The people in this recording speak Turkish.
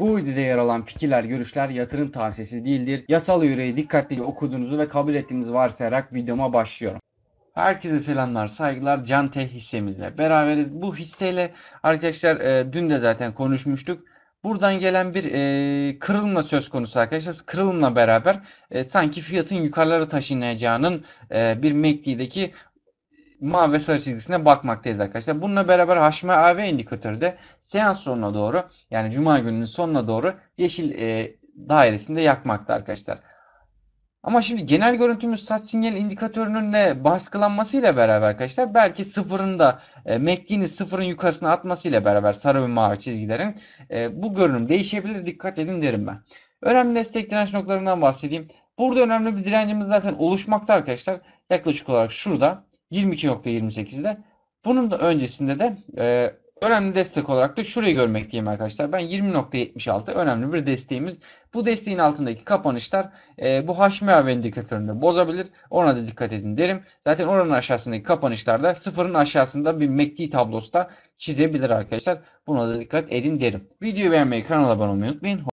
Bu videoda yer alan fikirler, görüşler yatırım tavsiyesi değildir. Yasal yüreği dikkatlice okuduğunuzu ve kabul ettiğinizi varsayarak videoma başlıyorum. Herkese selamlar, saygılar. Cante hissemizle beraberiz. Bu hisseyle arkadaşlar e, dün de zaten konuşmuştuk. Buradan gelen bir e, kırılma söz konusu arkadaşlar. Kırılımla beraber e, sanki fiyatın yukarılara taşınacağının e, bir MACD'deki mavi ve sarı çizgisine bakmaktayız arkadaşlar. Bununla beraber haşma HMAV indikatörü de seans sonuna doğru yani cuma gününün sonuna doğru yeşil e, dairesinde yakmakta arkadaşlar. Ama şimdi genel görüntümüz saç sinyal indikatörünün de baskılanmasıyla beraber arkadaşlar belki sıfırın da e, MACD'ni sıfırın yukarısına atmasıyla beraber sarı ve mavi çizgilerin e, bu görünüm değişebilir dikkat edin derim ben. Önemli destek direnç noktalarından bahsedeyim. Burada önemli bir direncimiz zaten oluşmakta arkadaşlar. Yaklaşık olarak şurada. 22.28'de. Bunun da öncesinde de e, önemli destek olarak da şurayı görmekteyim arkadaşlar. Ben 20.76 önemli bir desteğimiz. Bu desteğin altındaki kapanışlar e, bu HMAV indikatörünü bozabilir. Ona da dikkat edin derim. Zaten oranın aşağısındaki da sıfırın aşağısında bir MACD e tablosu da çizebilir arkadaşlar. Buna da dikkat edin derim. Videoyu beğenmeyi, kanala abone olmayı unutmayın.